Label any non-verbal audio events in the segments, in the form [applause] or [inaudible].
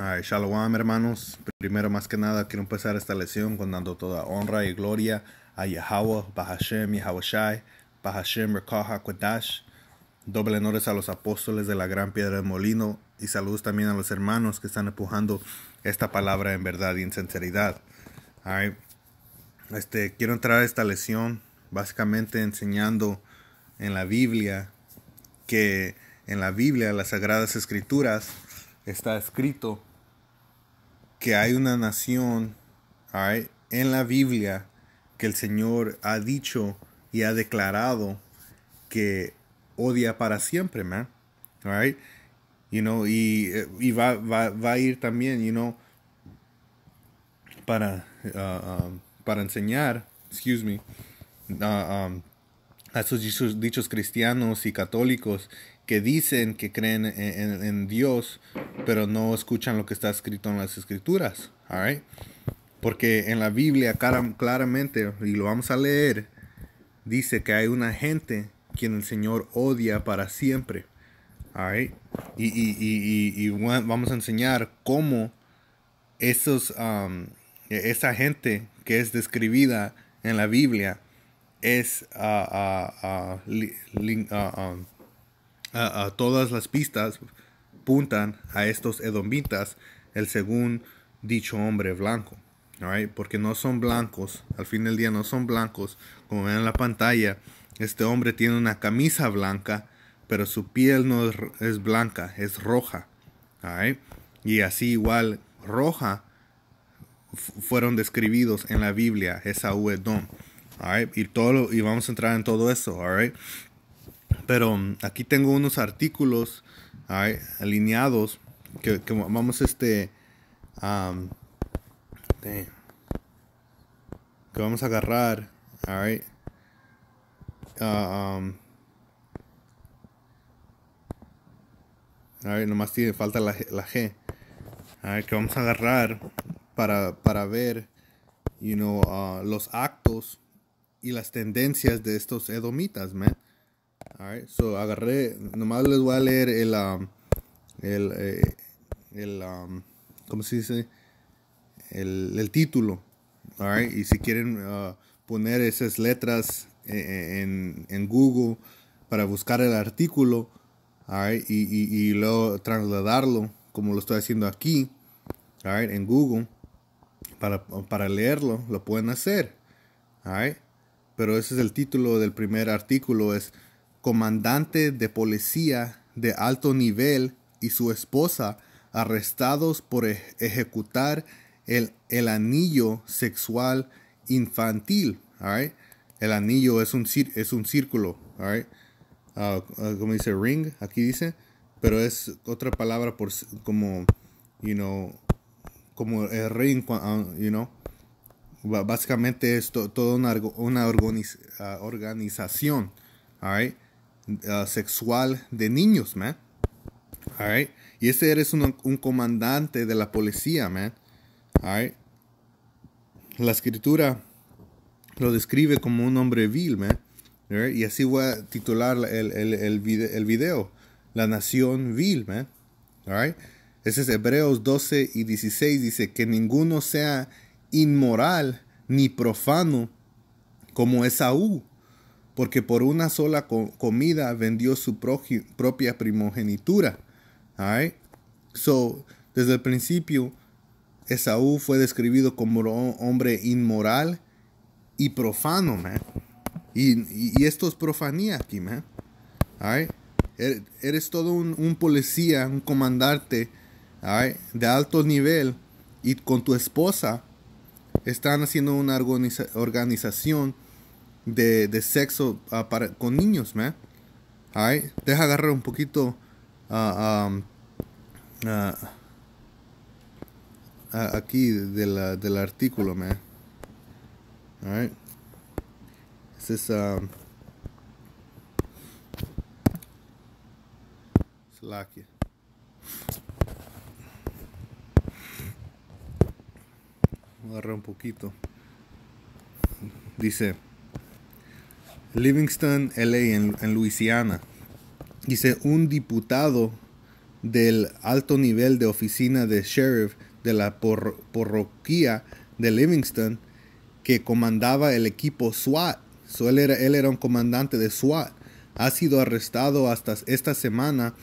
Ay, shalom, hermanos. Primero, más que nada, quiero empezar esta lección con dando toda honra y gloria a Yahweh, Bahashem, Bahashem, Rekaha, Kodash. Doble honores a los apóstoles de la gran piedra del molino y saludos también a los hermanos que están empujando esta palabra en verdad y en sinceridad. este, quiero entrar a esta lección básicamente enseñando en la Biblia que en la Biblia, las Sagradas Escrituras, está escrito que hay una nación en la Biblia que el Señor ha dicho y ha declarado que odia para siempre, man. Right? You know, y, eh, va, a ir también, you know, para, uh, um, para enseñar, excuse me, uh, um, a esos dichos cristianos y católicos que dicen que creen e, e, en, Dios, pero no escuchan lo que está escrito en las escrituras. Porque en la Biblia claramente, y lo vamos a leer, dice que hay una gente quien el Señor odia para siempre. All y, vamos a enseñar cómo esos, um, esa gente que es describida en la Biblia es uh, uh, uh, uh um, todas las pistas puntan a estos edomitas, el según dicho hombre blanco. Right? Porque no son blancos, al fin del día no son blancos. Como ven en la pantalla, este hombre tiene una camisa blanca, pero su piel no es, blanca, es roja. Y así igual roja fueron describidos en la Biblia, esa Edom. Y, todo, y vamos a entrar en todo eso. All pero aquí tengo unos artículos alineados que, vamos este... que vamos a agarrar. right, Uh, ah, nomás tiene falta la, la G. ver que vamos a agarrar para, para ver you know, ah, los actos y las tendencias de estos edomitas, man. Alright, so agarré, nomás les voy a leer el, um, eh, um, dice? El, título. y si quieren uh, poner esas letras eh, eh, en, Google para buscar el artículo y, y, luego trasladarlo, como lo estoy haciendo aquí, en Google, para, leerlo, lo pueden hacer. Pero ese es el título del primer artículo, es comandante de policía de alto nivel y su esposa arrestados por e-, ejecutar el, el anillo sexual infantil. El anillo es un, es un círculo. Ah, ah, dice ring, aquí dice, pero es otra palabra por como, you know, como el ring, ah, you know. Básicamente es todo toda una, organización. All Ah, sexual de niños, man. All Y ese eres un, un comandante de la policía, man. All La escritura lo describe como un hombre vil, man. Y así voy a titular el, el, el, video, La nación vil, man. All right. Ese es Hebreos 12 y 16. Dice que ninguno sea inmoral ni profano como Esaú porque por una sola comida vendió su propia primogenitura. So, desde el principio, Esaú fue descrito como un hombre inmoral y profano, Y, esto es profanía aquí, er, eres todo un, policía, un comandante de alto nivel y con tu esposa están haciendo una organización de, de sexo uh, para, con niños, man. Alright, deja agarrar un poquito um, aquí de la, del artículo, man. Alright, this is um, que Agarra un poquito. Dice. Livingston, LA, en, en Luisiana. Dice, un diputado del alto nivel de oficina de sheriff de la parroquia de Livingston que comandaba el equipo SWAT. él, era, él un comandante de SWAT. Ha sido arrestado hasta esta semana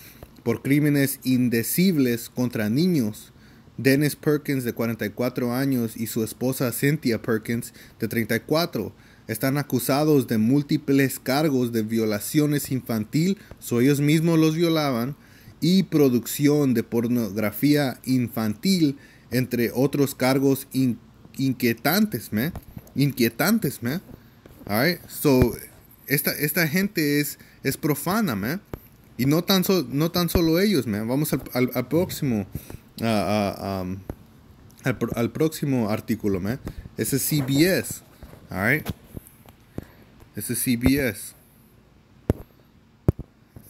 por crímenes indecibles contra niños. Dennis Perkins, de 44 años, y su esposa Cynthia Perkins, de 34, están acusados de múltiples cargos de violaciones infantil, so ellos mismos los violaban, y producción de pornografía infantil, entre otros cargos inquietantes, me Inquietantes, me so esta, gente es, es profana, ¿me? Y no tan, no tan solo ellos, ¿me? Vamos al, próximo. Um, al, próximo artículo, ¿me? Ese CBS. Ese es CBS.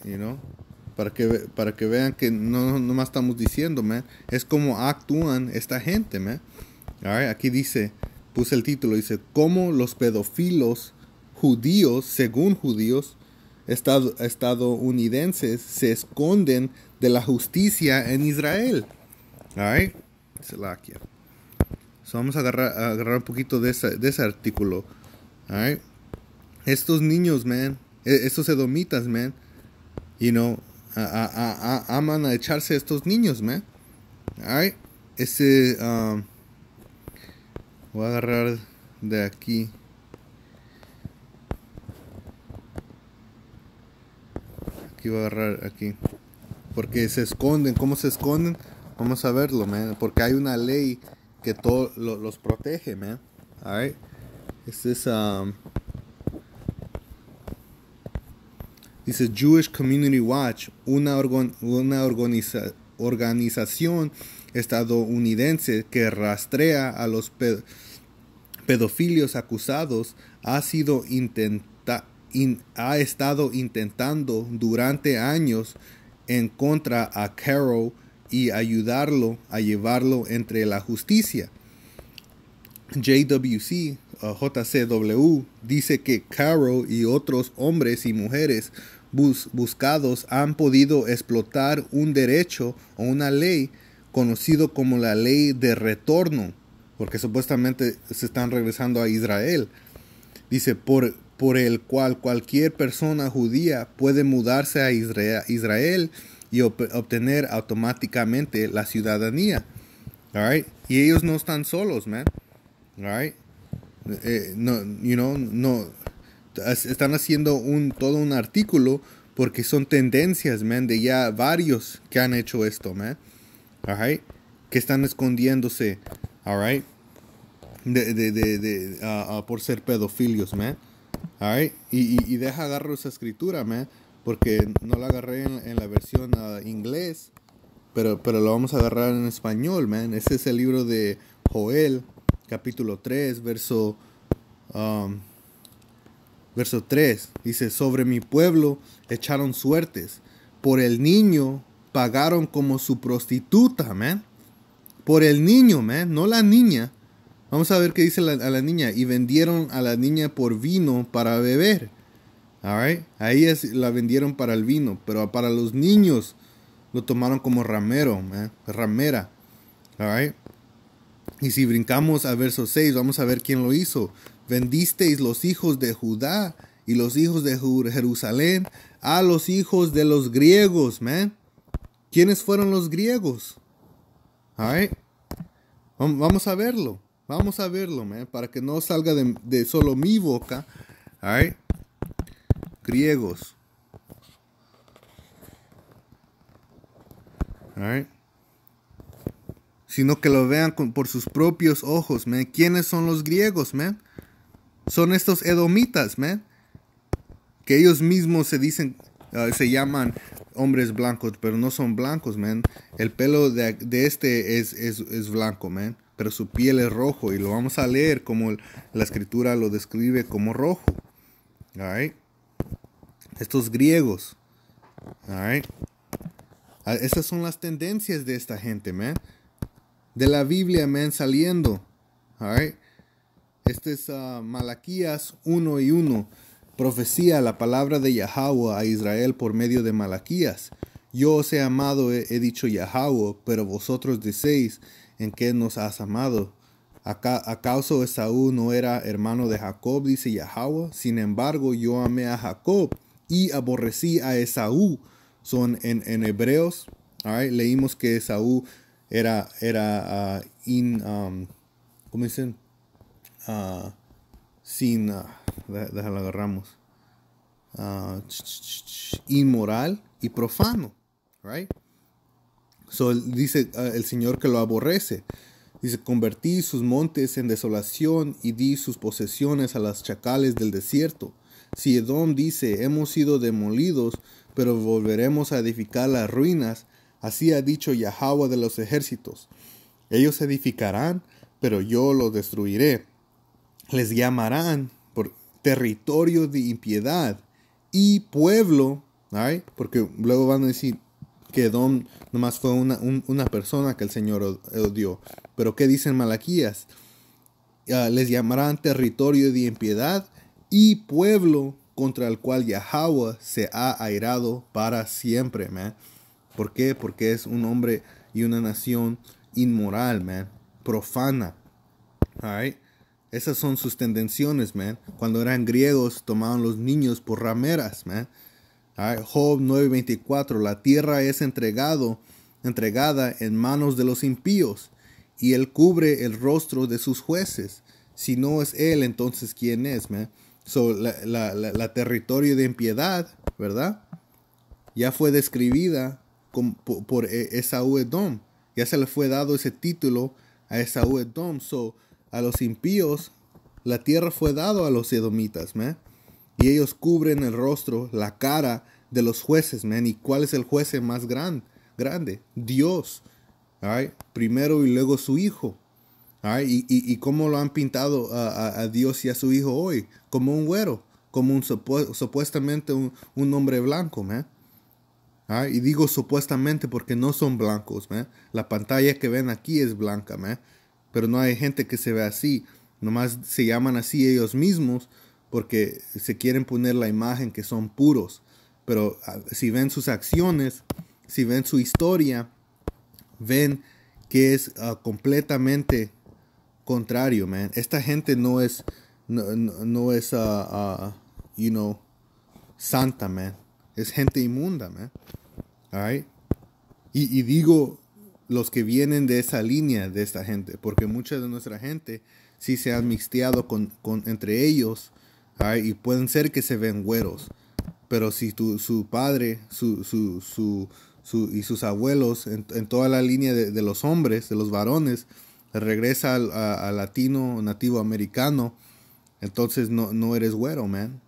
You Para que, para que vean que no, no más estamos diciendo, man. Es como actúan esta gente, man. aquí dice, puse el título, dice, cómo los pedófilos judíos, según judíos, estado estadounidenses, se esconden de la justicia en Israel. All Se la vamos a agarrar, agarrar, un poquito de, de ese artículo. All estos niños, man, e, estos edomitas, man, you know, aman a echarse a estos niños, man. Alright, este, um, voy a agarrar de aquí. Aquí voy a agarrar, aquí. Porque se esconden, ¿cómo se esconden? Vamos a verlo, man, porque hay una ley que todos los protege, man. Alright, este es, um, Dice Jewish Community Watch, una, organización estadounidense que rastrea a los pedofilios acusados, ha, estado intentando durante años en contra a Carroll y ayudarlo a llevarlo entre la justicia. JWC, eh, JCW, dice que Carroll y otros hombres y mujeres buscados han podido explotar un derecho o una ley conocido como la ley de retorno, porque supuestamente se están regresando a Israel. Dice, por, el cual cualquier persona judía puede mudarse a Israel y obtener automáticamente la ciudadanía. Y ellos no están solos, man. Eh, no, you know, no, están haciendo un, todo un artículo porque son tendencias, man, de ya varios que han hecho esto, man. All Que están escondiéndose, all right? De, de, de, por ser pedofilios, man. All right? y, y, deja agarro esa escritura, man, porque no la agarré en, la versión ah, inglés, pero, pero lo vamos a agarrar en español, man. Ese es el libro de Joel, capítulo 3, verso... Um, Verso 3 dice, sobre mi pueblo echaron suertes, por el niño pagaron como su prostituta, man. Por el niño, man, no la niña. Vamos a ver qué dice a la niña. Y vendieron a la niña por vino para beber. Ahí la vendieron para el vino, pero para los niños lo tomaron como ramero, man, ramera. All Y si brincamos a verso 6, vamos a ver quién lo hizo vendisteis los hijos de Judá y los hijos de Jerusalén a los hijos de los griegos, man. ¿Quiénes fueron los griegos? All Vamos a verlo. Vamos a verlo, man, para que no salga de, solo mi boca. All Griegos. All Sino que lo vean por sus propios ojos, man. ¿Quiénes son los griegos, man? son estos edomitas, man. Que ellos mismos se dicen, ah, se llaman hombres blancos, pero no son blancos, man. El pelo de, este es, blanco, man. Pero su piel es rojo y lo vamos a leer como la escritura lo describe como rojo. alright, Estos griegos. All right. Ah, Esas son las tendencias de esta gente, man. De la Biblia, man, saliendo. All este es ah, Malaquías 1 y 1. Profecía, la palabra de Yahweh a Israel por medio de Malaquías. Yo os he amado, he, dicho Yahweh, pero vosotros decís, ¿en qué nos has amado? ¿Acaso Esaú no era hermano de Jacob? Dice Yahweh. Sin embargo, yo amé a Jacob y aborrecí a Esaú. Son en, hebreos. leímos que Esaú era, era ah, in, um, ¿cómo dicen? Ah, sin. déjalo agarramos. Ah, inmoral y profano. Right? So, dice ah, el Señor que lo aborrece. Dice, convertí sus montes en desolación y di sus posesiones a las chacales del desierto. Si Edom dice, hemos sido demolidos, pero volveremos a edificar las ruinas, así ha dicho Yahweh de los ejércitos. Ellos edificarán, pero yo los destruiré les llamarán por territorio de impiedad y pueblo, porque luego van a decir que don nomás fue una, una persona que el Señor odió. Pero ¿qué dicen Malaquías? Ah, les llamarán territorio de impiedad y pueblo contra el cual Yahweh se ha airado para siempre, man. ¿Por qué? Porque es un hombre y una nación inmoral, man, profana. All esas son sus tendencias, man. Cuando eran griegos, tomaban los niños por rameras, man. Job 9:24, la tierra es entregado, entregada en manos de los impíos, y él cubre el rostro de sus jueces. Si no es él, entonces ¿quién es? Man? So, la, la, territorio de impiedad, ¿verdad? Ya fue describida por, esa eh, Esaú Ya se le fue dado ese título a Esaú Edom. So, a los impíos, la tierra fue dada a los edomitas, me Y ellos cubren el rostro, la cara de los jueces, ¿me? ¿Y cuál es el juez más grande grande? Dios. ay Primero y luego su hijo. ay Y, y, cómo lo han pintado a, Dios y a su hijo hoy? Como un güero, como un supuestamente un, hombre blanco, me Y digo supuestamente porque no son blancos, me La pantalla que ven aquí es blanca, me pero no hay gente que se ve así, nomás se llaman así ellos mismos porque se quieren poner la imagen que son puros, pero ah, si ven sus acciones, si ven su historia, ven que es ah, completamente contrario, man. Esta gente no es, no, es, uh, you know, santa, man. Es gente inmunda, man. y digo los que vienen de esa línea de esta gente, porque mucha de nuestra gente sí se han mixteado con, entre ellos y pueden ser que se ven güeros, pero si su padre su, y sus abuelos en, toda la línea de, los hombres, de los varones, regresa al a, latino nativo americano, entonces no, no eres güero, man.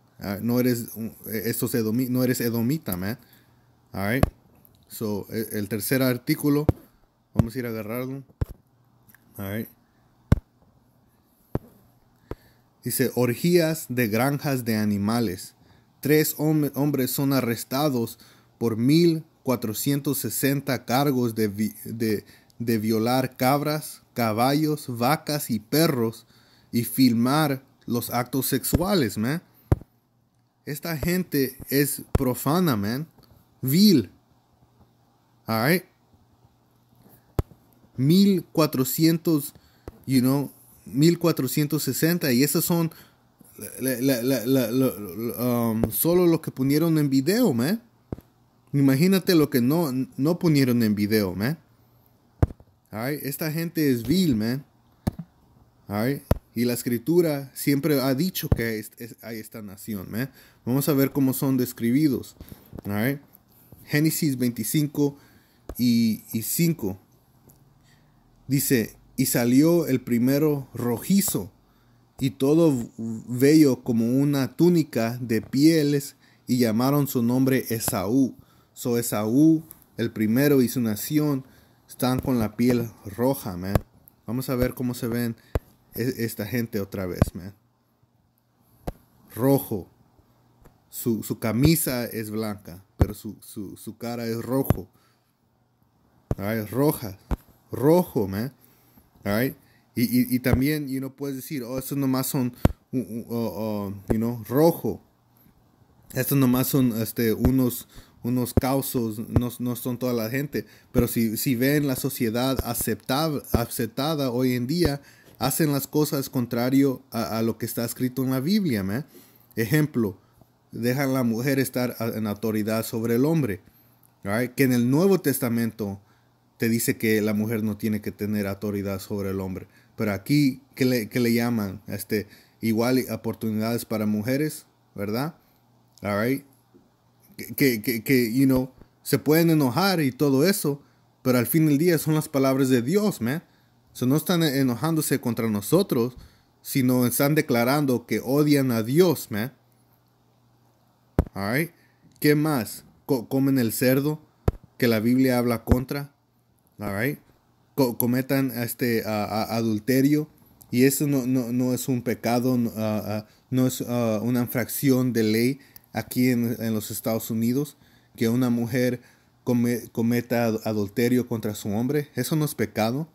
no eres no eres edomita, man. So, e, el tercer artículo Vamos a ir a agarrarlo. Right. Dice, orgías de granjas de animales. Tres hombres son arrestados por 1.460 cargos de, violar cabras, caballos, vacas y perros y filmar los actos sexuales, man. Esta gente es profana, man. Vil. right. 1400, you know, 1460. Y esas son um, solo lo que Ponieron en video, me Imagínate lo que no, no pusieron en video, me Esta gente es vil, man. Y la escritura siempre ha dicho que hay esta nación, man. Vamos a ver cómo son describidos. Génesis 25 y, y 5. Dice, y salió el primero rojizo y todo bello como una túnica de pieles y llamaron su nombre Esaú. So Esaú, el primero y su nación están con la piel roja, man. Vamos a ver cómo se ven e-, esta gente otra vez, man. Rojo. Su, camisa es blanca, pero su, cara es rojo. Ah, es roja rojo, man. right? Y, y, y, también, puedes decir, oh, estos nomás son, you know, rojo. Estos nomás son este, unos, unos causos, no, no, son toda la gente. Pero si, si ven la sociedad aceptada hoy en día, hacen las cosas contrario a, lo que está escrito en la Biblia, man. Ejemplo, dejan a la mujer estar en autoridad sobre el hombre. Que en el Nuevo Testamento te dice que la mujer no tiene que tener autoridad sobre el hombre. Pero aquí, ¿qué le, le llaman? Este, igual oportunidades para mujeres, ¿verdad? All right. Que, que, que, you know, se pueden enojar y todo eso, pero al fin del día son las palabras de Dios, man. So, no están enojándose contra nosotros, sino están declarando que odian a Dios, man. All right. ¿Qué más? comen el cerdo, que la Biblia habla contra all right? cometan este adulterio y eso no, no, no es un pecado, no es una infracción de ley aquí en, los Estados Unidos que una mujer cometa adulterio contra su hombre. Eso no es pecado.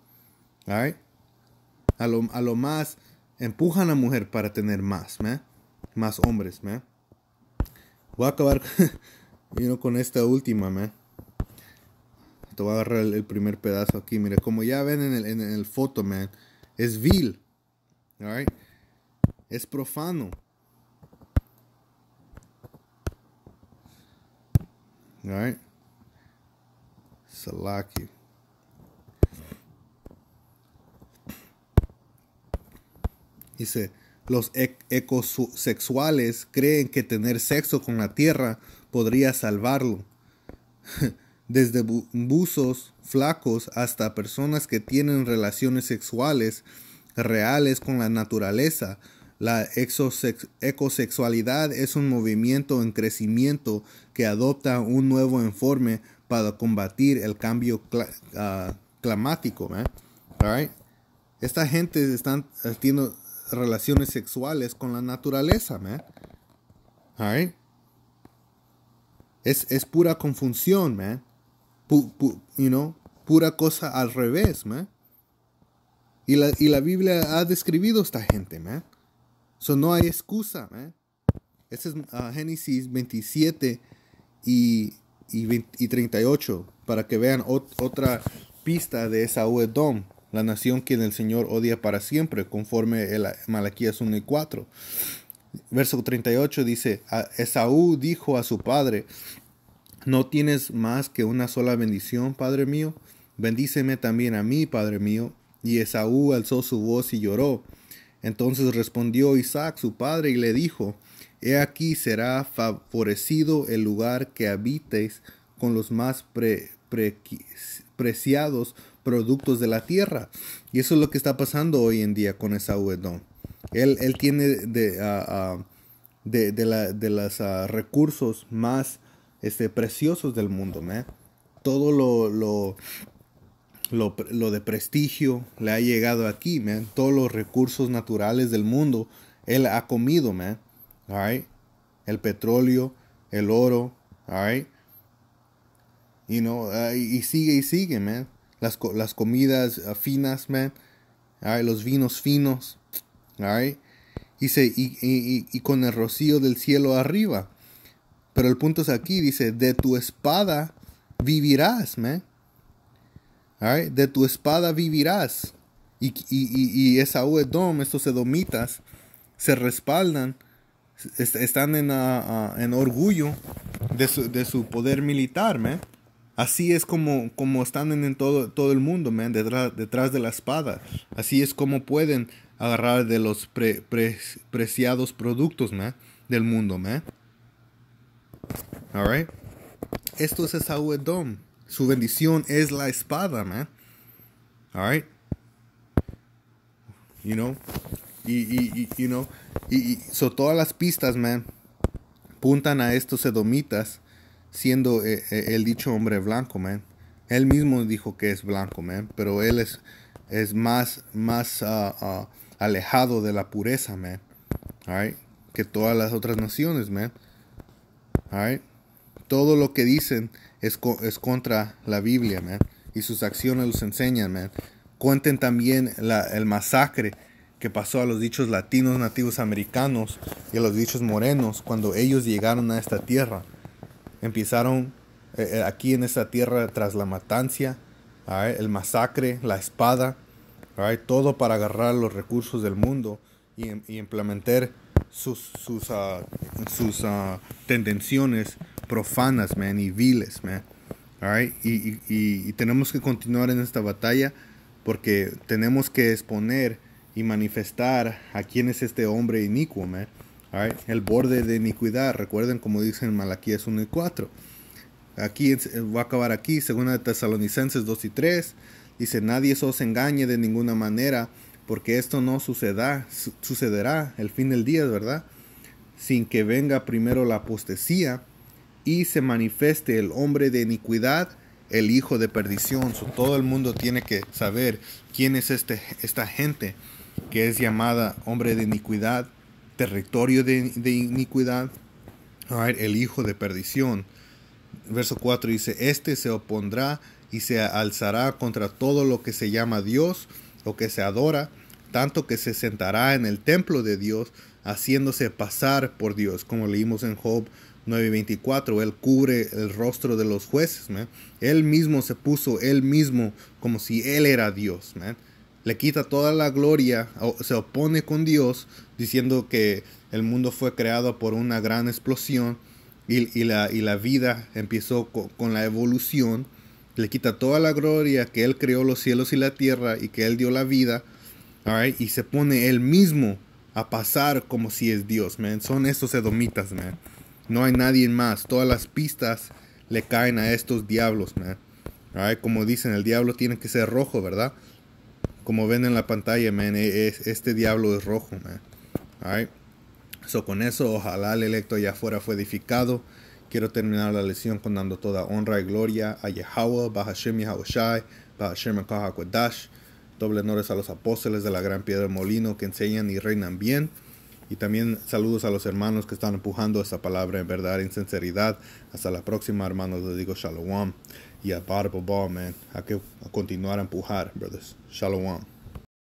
a, lo, a lo más empujan a la mujer para tener más, más hombres. ¿me? Voy a acabar [laughs] you con esta última. ¿me? Te voy a agarrar el, primer pedazo aquí. mire, como ya ven en el, foto, man. Es vil. Alright. Es profano. Alright. Salaki. Dice, los ecos ecosexuales creen que tener sexo con la tierra podría salvarlo. [laughs] desde buzos flacos hasta personas que tienen relaciones sexuales reales con la naturaleza. La ecosexualidad es un movimiento en crecimiento que adopta un nuevo informe para combatir el cambio ah, climático. ¿eh? Esta gente están haciendo relaciones sexuales con la naturaleza, ¿eh? Es, es pura confusión, man. ¿eh? you know, pura cosa al revés, Y la, Biblia ha describido esta gente, no hay excusa, man. Ese es ah, Génesis 27 y, y, 38, para que vean otra pista de esa Edom, la nación que el Señor odia para siempre, conforme el Malaquías 1 y 4. Verso 38 dice, Esaú dijo a su padre, no tienes más que una sola bendición, Padre mío. Bendíceme también a mí, Padre mío. Y Esaú alzó su voz y lloró. Entonces respondió Isaac su padre y le dijo, He aquí será favorecido el lugar que habitéis con los más preciados productos de la tierra. Y eso es lo que está pasando hoy en día con Esaú Edom. Él, tiene de, ah, ah, de, los ah, recursos más este, preciosos del mundo, me Todo lo, lo, lo, de prestigio le ha llegado aquí, me Todos los recursos naturales del mundo él ha comido, me El petróleo, el oro, You know, y sigue y sigue, man. Las, comidas ah, finas, man. Los vinos finos, Y, y, con el rocío del cielo arriba. Pero el punto es aquí, dice, de tu espada vivirás, ¿me? De tu espada vivirás. Y, y, y, y estos edomitas, se respaldan, están en, ah, ah, orgullo de su, poder militar, ¿me? Así es como, como están en todo, todo el mundo, ¿me? detrás, de la espada. Así es como pueden agarrar de los preciados productos, ¿me? del mundo, ¿me? All right. Esto es Esaú Edom. Su bendición es la espada, man. All right. You know. Y, y, y you know. Y, so todas las pistas, man, puntan a estos edomitas siendo eh, eh, el dicho hombre blanco, man. Él mismo dijo que es blanco, man. Pero él es, es más, más ah, ah, alejado de la pureza, man. All right. Que todas las otras naciones, man. Todo lo que dicen es, contra la Biblia, Y sus acciones los enseñan, Cuenten también el masacre que pasó a los dichos latinos nativos americanos y a los dichos morenos cuando ellos llegaron a esta tierra. Empezaron eh, eh, aquí en esta tierra tras la matancia, el masacre, la espada, todo para agarrar los recursos del mundo y, em, y implementar sus, sus, ah, ah, profanas, man, y viles, y, tenemos que continuar en esta batalla porque tenemos que exponer y manifestar a quién es este hombre inicuo, El borde de iniquidad, recuerden como dicen en Malaquías 1 y 4. Aquí eh, va a acabar aquí, según Tesalonicenses 2 y 3. Dice, nadie os engañe de ninguna manera porque esto no suceda, sucederá el fin del día, ¿verdad? Sin que venga primero la apostesía y se manifieste el hombre de iniquidad, el hijo de perdición. todo el mundo tiene que saber quién es este, esta gente que es llamada hombre de iniquidad, territorio de, iniquidad, el hijo de perdición. Verso 4 dice, este se opondrá y se alzará contra todo lo que se llama Dios o que se adora, tanto que se sentará en el templo de Dios, haciéndose pasar por Dios, como leímos en Job 9:24, él cubre el rostro de los jueces, él mismo se puso él mismo como si él era Dios, le quita toda la gloria, se opone con Dios, diciendo que el mundo fue creado por una gran explosión y, la, vida empezó con la evolución le quita toda la gloria que Él creó los cielos y la tierra y que Él dio la vida, y se pone Él mismo a pasar como si es Dios, Son estos edomitas, man. No hay nadie más. Todas las pistas le caen a estos diablos, man. Como dicen, el diablo tiene que ser rojo, ¿verdad? Como ven en la pantalla, man, e, es, este diablo es rojo, man. con eso, ojalá el electo allá afuera fue edificado. Quiero terminar la lección con dando toda honra y gloria a Yahweh, Bahashem Yahawashi, Bahashem Kodash, doble honores a los apóstoles de la gran piedra molino que enseñan y reinan bien. Y también saludos a los hermanos que están empujando esta palabra en verdad y en sinceridad. Hasta la próxima, hermanos. Les digo shalom y a Ball, man. Hay que continuar a empujar, brothers. Shalom.